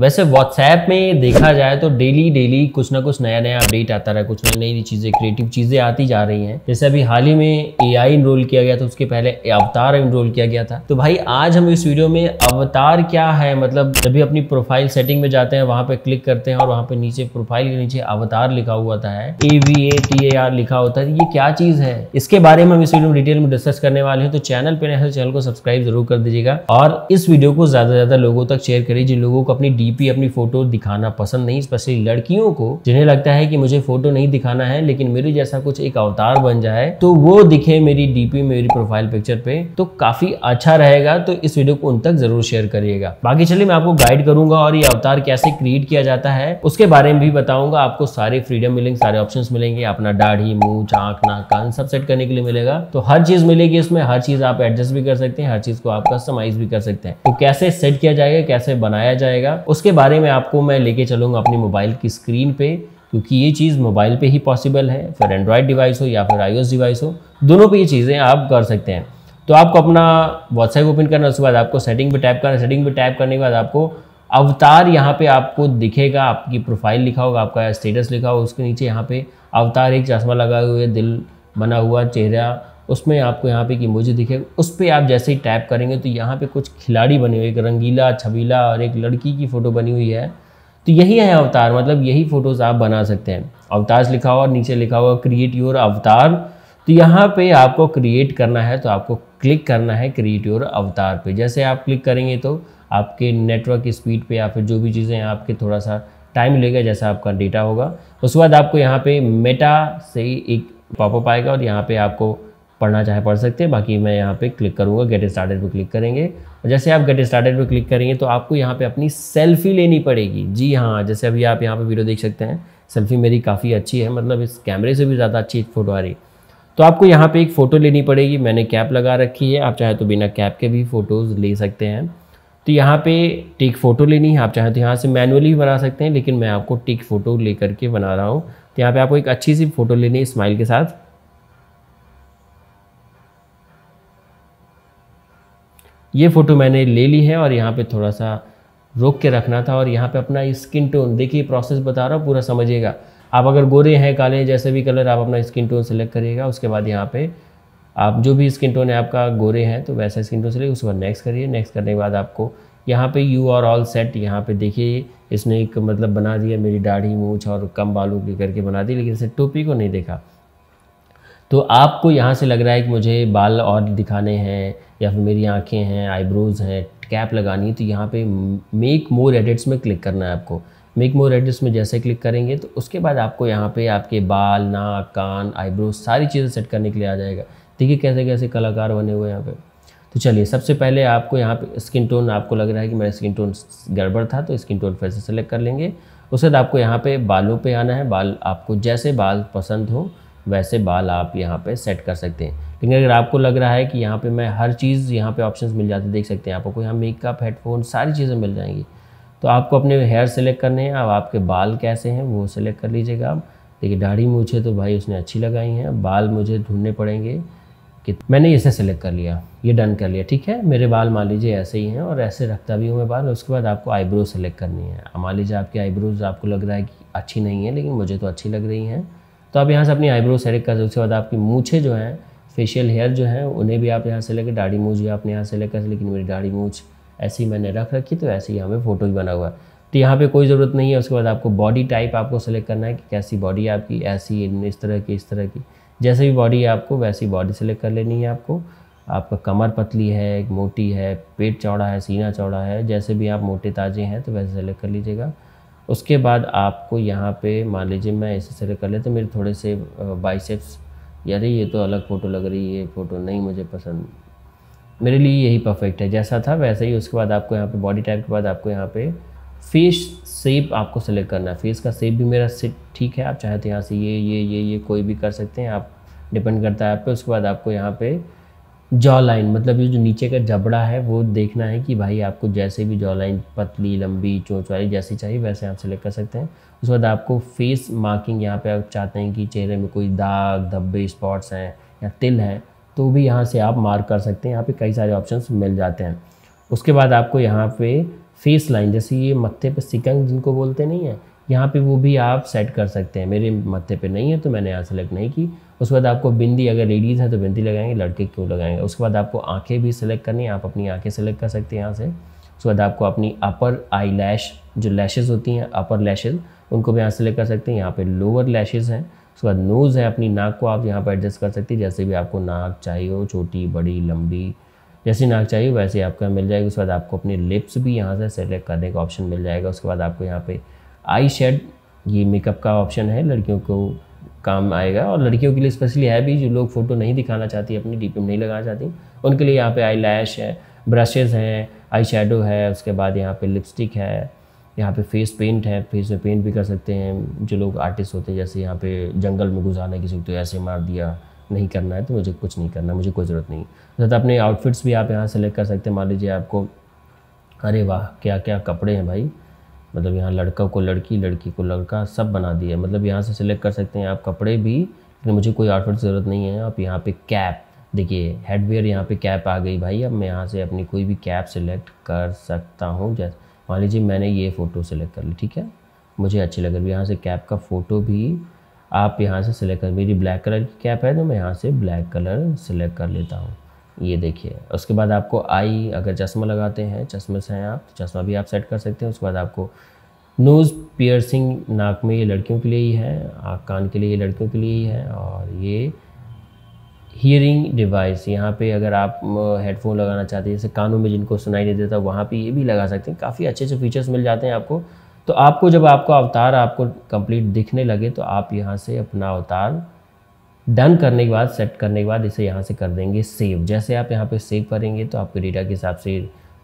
वैसे व्हाट्सएप में देखा जाए तो डेली डेली कुछ ना कुछ नया नया अपडेट आता रहा है कुछ नई नई चीज़ें क्रिएटिव चीज़ें आती जा रही हैं जैसे अभी हाल ही में एआई इनरोल किया गया था उसके पहले अवतार इनरोल किया गया था तो भाई आज हम इस वीडियो में अवतार क्या है मतलब जब भी अपनी प्रोफाइल सेटिंग में जाते हैं वहाँ पे क्लिक करते हैं और वहाँ पे नीचे प्रोफाइल के नीचे अवतार लिखा हुआ था A V A T A R लिखा होता है ये क्या चीज़ है इसके बारे में हम इस वीडियो में डिटेल में डिस्कस करने वाले हैं तो चैनल पर चैनल को सब्सक्राइब जरूर कर दीजिएगा और इस वीडियो को ज़्यादा से ज़्यादा लोगों तक शेयर करिए जिन लोगों को अपनी डी डीपी अपनी फोटो दिखाना पसंद नहीं स्पेशली लड़कियों को जिन्हें लगता है कि मुझे फोटो नहीं दिखाना है लेकिन मेरे जैसा कुछ एक अवतार बन जाए तो वो दिखे मेरी डीपी मेरी प्रोफाइल पिक्चर पे तो काफी अच्छा रहेगा तो इस वीडियो को उन तक जरूर शेयर करिएगा बाकी चलिए मैं आपको गाइड करूंगा और ये अवतार कैसे क्रिएट किया जाता है उसके बारे में भी बताऊंगा आपको सारे फ्रीडम मिलेंगे सारे ऑप्शन मिलेंगे अपना दाढ़ी मुंह चाक नाक कान सब सेट करने के लिए मिलेगा तो हर चीज मिलेगी इसमें हर चीज आप एडजस्ट भी कर सकते हैं हर चीज को आप कस्टमाइज भी कर सकते हैं तो कैसे सेट किया जाएगा कैसे बनाया जाएगा उस उसके बारे में आपको मैं लेके चलूँगा अपने मोबाइल की स्क्रीन पे क्योंकि ये चीज़ मोबाइल पे ही पॉसिबल है फिर एंड्रॉयड डिवाइस हो या फिर आई डिवाइस हो दोनों पे ये चीज़ें आप कर सकते हैं तो आपको अपना व्हाट्सएप ओपन करना उसके बाद आपको सेटिंग पे टैप करना सेटिंग पे टैप करने के बाद आपको अवतार यहाँ पे आपको दिखेगा आपकी प्रोफाइल लिखा होगा आपका स्टेटस लिखा होगा उसके नीचे यहाँ पे अवतार एक चश्मा लगाए हुए दिल बना हुआ चेहरा उसमें आपको यहाँ पे की मुझे दिखेगा उस पर आप जैसे ही टैप करेंगे तो यहाँ पे कुछ खिलाड़ी बने हुए एक रंगीला छबीला और एक लड़की की फ़ोटो बनी हुई है तो यही है अवतार मतलब यही फ़ोटोज़ आप बना सकते हैं अवतार लिखा हुआ और नीचे लिखा हुआ क्रिएट योर अवतार तो यहाँ पे आपको क्रिएट करना है तो आपको क्लिक करना है क्रिएट योर अवतार पे जैसे आप क्लिक करेंगे तो आपके नेटवर्क स्पीड पे या फिर जो भी चीज़ें आपके थोड़ा सा टाइम लेगा जैसा आपका डेटा होगा उसके बाद आपको यहाँ पे मेटा से एक पॉपअप आएगा और यहाँ पे आपको पढ़ना चाहे पढ़ सकते हैं बाकी मैं यहाँ पे क्लिक करूँगा गेट स्टार्टेड पे क्लिक करेंगे और जैसे आप गेट स्टार्टेड पे क्लिक करेंगे तो आपको यहाँ पे अपनी सेल्फी लेनी पड़ेगी जी हाँ जैसे अभी आप यहाँ पे वीडियो देख सकते हैं सेल्फी मेरी काफ़ी अच्छी है मतलब इस कैमरे से भी ज़्यादा अच्छी फ़ोटो आ रही तो आपको यहाँ पर एक फ़ोटो लेनी पड़ेगी मैंने कैप लगा रखी है आप चाहे तो बिना कैप के भी फ़ोटोज़ ले सकते हैं तो यहाँ पे टिक फ़ोटो लेनी है आप चाहे तो यहाँ से मैनुअली बना सकते हैं लेकिन मैं आपको टिक फ़ोटो ले करके बना रहा हूँ तो यहाँ पे आपको एक अच्छी सी फ़ोटो लेनी है स्माइल के साथ ये फ़ोटो मैंने ले ली है और यहाँ पे थोड़ा सा रोक के रखना था और यहाँ पे अपना स्किन टोन देखिए प्रोसेस बता रहा हूँ पूरा समझिएगा आप अगर गोरे हैं काले हैं जैसे भी कलर आप अपना स्किन टोन सेलेक्ट करिएगा उसके बाद यहाँ पे आप जो भी स्किन टोन है आपका गोरे हैं तो वैसा स्किन टोन सेलेक्ट उसके बाद नेक्स्ट करिए नेक्स्ट करने के बाद आपको यहाँ पे यू आर ऑल सेट यहाँ पे देखिए इसने एक मतलब बना दिया मेरी दाढ़ी मूछ और कम बालों की करके बना दी लेकिन इसे टोपी को नहीं देखा तो आपको यहाँ से लग रहा है कि मुझे बाल और दिखाने हैं या फिर मेरी आँखें हैं आईब्रोज़ हैं कैप लगानी है तो यहाँ पे मेक मोर एडिट्स में क्लिक करना है आपको मेक मोर एडिट्स में जैसे क्लिक करेंगे तो उसके बाद आपको यहाँ पे आपके बाल नाक कान आईब्रोज सारी चीज़ें सेट करने के लिए आ जाएगा देखिए कैसे कैसे कलाकार बने हुए यहाँ पे तो चलिए सबसे पहले आपको यहाँ पे स्किन टोन आपको लग रहा है कि मेरा स्किन टोन गड़बड़ था तो स्किन टोन फिर से सेलेक्ट कर लेंगे उसके बाद आपको यहाँ पे बालों पे आना है बाल आपको जैसे बाल पसंद हो वैसे बाल आप यहाँ पे सेट कर सकते हैं लेकिन अगर आपको लग रहा है कि यहाँ पे मैं हर चीज़ यहाँ पे ऑप्शंस मिल जाते देख सकते हैं आपको यहाँ मेकअप हेडफोन सारी चीज़ें मिल जाएंगी तो आपको अपने हेयर सेलेक्ट करने हैं अब आपके बाल कैसे हैं वो सिलेक्ट कर लीजिएगा आप देखिए दाढ़ी मूछे तो भाई उसने अच्छी लगाई हैं बाल मुझे ढूंढने पड़ेंगे कि मैंने इसे सेलेक्ट कर लिया ये डन कर लिया ठीक है मेरे बाल मान लीजिए ऐसे ही हैं और ऐसे रखता भी हूँ मैं बाल उसके बाद आपको आईब्रो सेलेक्ट करनी है मान लीजिए आपकी आईब्रोज आपको लग रहा है कि अच्छी नहीं है लेकिन मुझे तो अच्छी लग रही हैं तो आप यहाँ से अपनी आईब्रो सेलेक्ट कर सकते उसके बाद आपकी मूछे जो हैं फेशियल हेयर जो है उन्हें भी आप यहाँ से लेकर दाढ़ी मूछ भी आपने यहाँ से लेकर लेकिन मेरी दाढ़ी मूछ ऐसी मैंने रख रखी तो ऐसे ही हमें फ़ोटो भी बना हुआ है तो यहाँ पे कोई ज़रूरत नहीं है उसके बाद आपको बॉडी टाइप आपको सेलेक्ट करना है कि कैसी बॉडी है आपकी ऐसी इस तरह की इस तरह की जैसे भी बॉडी है आपको वैसी बॉडी सेलेक्ट कर लेनी है आपको आपका कमर पतली है मोटी है पेट चौड़ा है सीना चौड़ा है जैसे भी आप मोटे ताजे हैं तो वैसे सेलेक्ट कर लीजिएगा उसके बाद आपको यहाँ पे मान लीजिए मैं ऐसे सेलेक्ट कर ले तो मेरे थोड़े से बाइसेप्स यार ये तो अलग फ़ोटो लग रही है ये फ़ोटो नहीं मुझे पसंद मेरे लिए यही परफेक्ट है जैसा था वैसे ही उसके बाद आपको यहाँ पे बॉडी टाइप के बाद आपको यहाँ पे फेस सेप आपको सेलेक्ट करना है फेस का सेप भी मेरा से ठीक है आप चाहे तो यहाँ से ये ये ये ये कोई भी कर सकते हैं आप डिपेंड करता है आप पे उसके बाद आपको यहाँ पे जॉ लाइन मतलब ये जो नीचे का जबड़ा है वो देखना है कि भाई आपको जैसे भी जॉ लाइन पतली लंबी चोच वाली जैसी चाहिए वैसे आप सेलेक्ट कर सकते हैं उसके बाद आपको फेस मार्किंग यहाँ पे आप चाहते हैं कि चेहरे में कोई दाग धब्बे स्पॉट्स हैं या तिल है तो भी यहाँ से आप मार्क कर सकते हैं यहाँ पे कई सारे ऑप्शन मिल जाते हैं उसके बाद आपको यहाँ पे फेस लाइन जैसे ये मत्थे पे सिकंग जिनको बोलते नहीं है यहाँ पे वो भी आप सेट कर सकते हैं मेरे मत्थे पे नहीं है तो मैंने यहाँ सेलेक्ट नहीं की उसके बाद आपको बिंदी अगर लेडीज़ है तो बिंदी लगाएंगे लड़के क्यों लगाएंगे उसके बाद आपको आंखें भी सिलेक्ट करनी है आप अपनी आंखें सेलेक्ट कर सकते हैं यहाँ से उसके बाद आपको अपनी अपर आई लैश जो लैशेज़ होती हैं अपर लैशेज़ उनको भी यहाँ सेलेक्ट कर सकते हैं यहाँ पर लोअर लैशेज़ हैं उसके बाद नोज़ है अपनी नाक को आप यहाँ पर एडजस्ट कर सकते हैं जैसे भी आपको नाक चाहिए हो छोटी बड़ी लंबी जैसी नाक चाहिए वैसे आपको मिल जाएगी उसके बाद आपको अपने लिप्स भी यहाँ से सेलेक्ट करने का ऑप्शन मिल जाएगा उसके बाद आपको यहाँ पर आई शेड ये मेकअप का ऑप्शन है लड़कियों को काम आएगा और लड़कियों के लिए स्पेशली है भी जो लोग फोटो नहीं दिखाना चाहती अपनी डी नहीं लगाना चाहती उनके लिए यहाँ पे आई लैश है ब्रशेज़ हैं आई शेडो है उसके बाद यहाँ पे लिपस्टिक है यहाँ पे फेस पेंट है फेस में पेंट भी कर सकते हैं जो लोग आर्टिस्ट होते हैं जैसे यहाँ पे जंगल में गुजारने है किसी को तो ऐसे मार दिया नहीं करना है तो मुझे कुछ नहीं करना मुझे कोई ज़रूरत नहीं तथा तो अपने आउटफिट्स भी आप यहाँ सेलेक्ट कर सकते हैं मान लीजिए आपको अरे वाह क्या क्या कपड़े हैं भाई मतलब यहाँ लड़का को लड़की लड़की को लड़का सब बना दिया है मतलब यहाँ से सिलेक्ट कर सकते हैं आप कपड़े भी लेकिन मुझे कोई आउटफिट ज़रूरत नहीं है आप यहाँ पे कैप देखिए हेडवेयर यहाँ पे कैप आ गई भाई अब मैं यहाँ से अपनी कोई भी कैप सिलेक्ट कर सकता हूँ जैसे मान लीजिए मैंने ये फ़ोटो सेलेक्ट कर ली ठीक है मुझे अच्छी लग रही यहाँ से कैप का फ़ोटो भी आप यहाँ से सिलेक्ट कर मेरी ब्लैक कलर की कैप है तो मैं यहाँ से ब्लैक कलर सिलेक्ट कर लेता हूँ ये देखिए उसके बाद आपको आई अगर चश्मा लगाते हैं चश्मे से हैं आप तो चश्मा भी आप सेट कर सकते हैं उसके बाद आपको नोज़ पियर्सिंग नाक में ये लड़कियों के लिए ही है आँख कान के लिए ये लड़कियों के लिए ही है और ये हियरिंग डिवाइस यहाँ पे अगर आप हेडफोन लगाना चाहते हैं जैसे कानों में जिनको सुनाई नहीं देता वहाँ पे ये भी लगा सकते हैं काफ़ी अच्छे अच्छे फीचर्स मिल जाते हैं आपको तो आपको जब आपको अवतार आपको कंप्लीट दिखने लगे तो आप यहाँ से अपना अवतार डन करने के बाद सेट करने के बाद इसे यहाँ से कर देंगे सेव जैसे आप यहाँ पे सेव करेंगे तो आपके डेटा के हिसाब से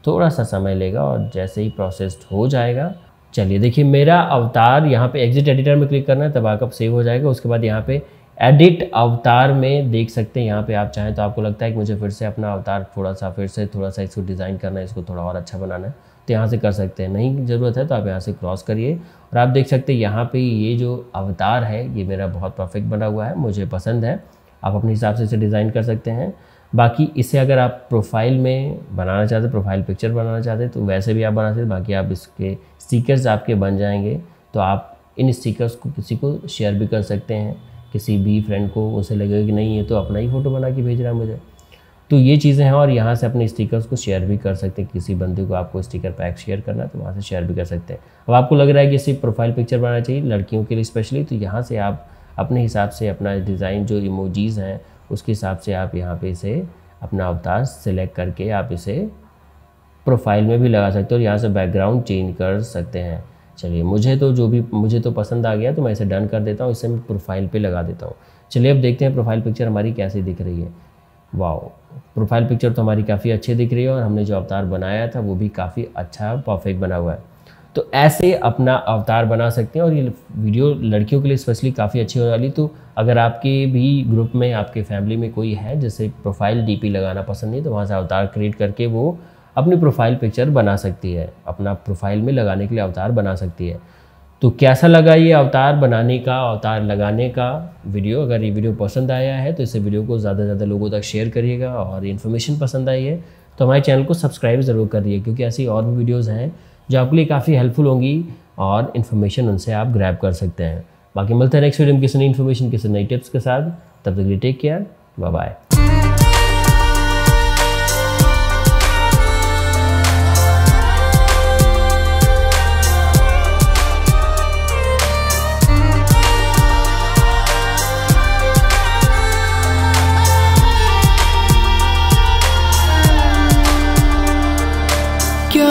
थोड़ा सा समय लेगा और जैसे ही प्रोसेस्ड हो जाएगा चलिए देखिए मेरा अवतार यहाँ पे एग्जिट एडिटर में क्लिक करना है तब आकअप सेव हो जाएगा उसके बाद यहाँ पे एडिट अवतार में देख सकते हैं यहाँ पे आप चाहें तो आपको लगता है कि मुझे फिर से अपना अवतार थोड़ा सा फिर से थोड़ा सा इसको डिज़ाइन करना है इसको थोड़ा और अच्छा बनाना है तो यहाँ से कर सकते हैं नहीं ज़रूरत है तो आप यहाँ से क्रॉस करिए और आप देख सकते हैं यहाँ पे ये जो अवतार है ये मेरा बहुत परफेक्ट बना हुआ है मुझे पसंद है आप अपने हिसाब से इसे डिज़ाइन कर सकते हैं बाकी इसे अगर आप प्रोफाइल में बनाना चाहते प्रोफाइल पिक्चर बनाना चाहते तो वैसे भी आप बना सकते बाकी आप इसके स्टिकर्स आपके बन जाएंगे तो आप इन स्टिकर्स को किसी को शेयर भी कर सकते हैं किसी भी फ्रेंड को उसे लगेगा कि नहीं ये तो अपना ही फ़ोटो बना के भेज रहा है मुझे तो ये चीज़ें हैं और यहाँ से अपने स्टिकर्स को शेयर भी कर सकते हैं किसी बंदे को आपको स्टिकर पैक शेयर करना है तो वहाँ से शेयर भी कर सकते हैं अब आपको लग रहा है कि सिर्फ प्रोफाइल पिक्चर बनाना चाहिए लड़कियों के लिए स्पेशली तो यहाँ से आप अपने हिसाब से अपना डिज़ाइन जो इमोजीज़ हैं उसके हिसाब से आप यहाँ पे इसे अपना अवतार सेलेक्ट करके आप इसे प्रोफाइल में भी लगा सकते हो और यहाँ से बैकग्राउंड चेंज कर सकते हैं चलिए मुझे तो जो भी मुझे तो पसंद आ गया तो मैं इसे डन कर देता हूँ इसे मैं प्रोफाइल पे लगा देता हूँ चलिए अब देखते हैं प्रोफाइल पिक्चर हमारी कैसी दिख रही है वाह प्रोफाइल पिक्चर तो हमारी काफ़ी अच्छी दिख रही है और हमने जो अवतार बनाया था वो भी काफ़ी अच्छा परफेक्ट बना हुआ है तो ऐसे अपना अवतार बना सकते हैं और ये वीडियो लड़कियों के लिए स्पेशली काफ़ी अच्छी होने वाली तो अगर आपके भी ग्रुप में आपके फैमिली में कोई है जैसे प्रोफाइल डीपी लगाना पसंद नहीं तो वहाँ से अवतार क्रिएट करके वो अपनी प्रोफाइल पिक्चर बना सकती है अपना प्रोफाइल में लगाने के लिए अवतार बना सकती है तो कैसा लगा ये अवतार बनाने का अवतार लगाने का वीडियो अगर ये वीडियो पसंद आया है तो इसे वीडियो को ज़्यादा से ज़्यादा लोगों तक शेयर करिएगा और इन्फॉर्मेशन पसंद आई है तो हमारे चैनल को सब्सक्राइब ज़रूर करिए क्योंकि ऐसी और भी वीडियोज़ हैं जो आपके लिए काफ़ी हेल्पफुल होंगी और इन्फॉर्मेशन उनसे आप ग्रैब कर सकते हैं बाकी मिलते हैं नेक्स्ट वीडियो में किसी नई इन्फॉर्मेशन किसी नई टिप्स के साथ तब तक लिए टेक केयर बाय बाय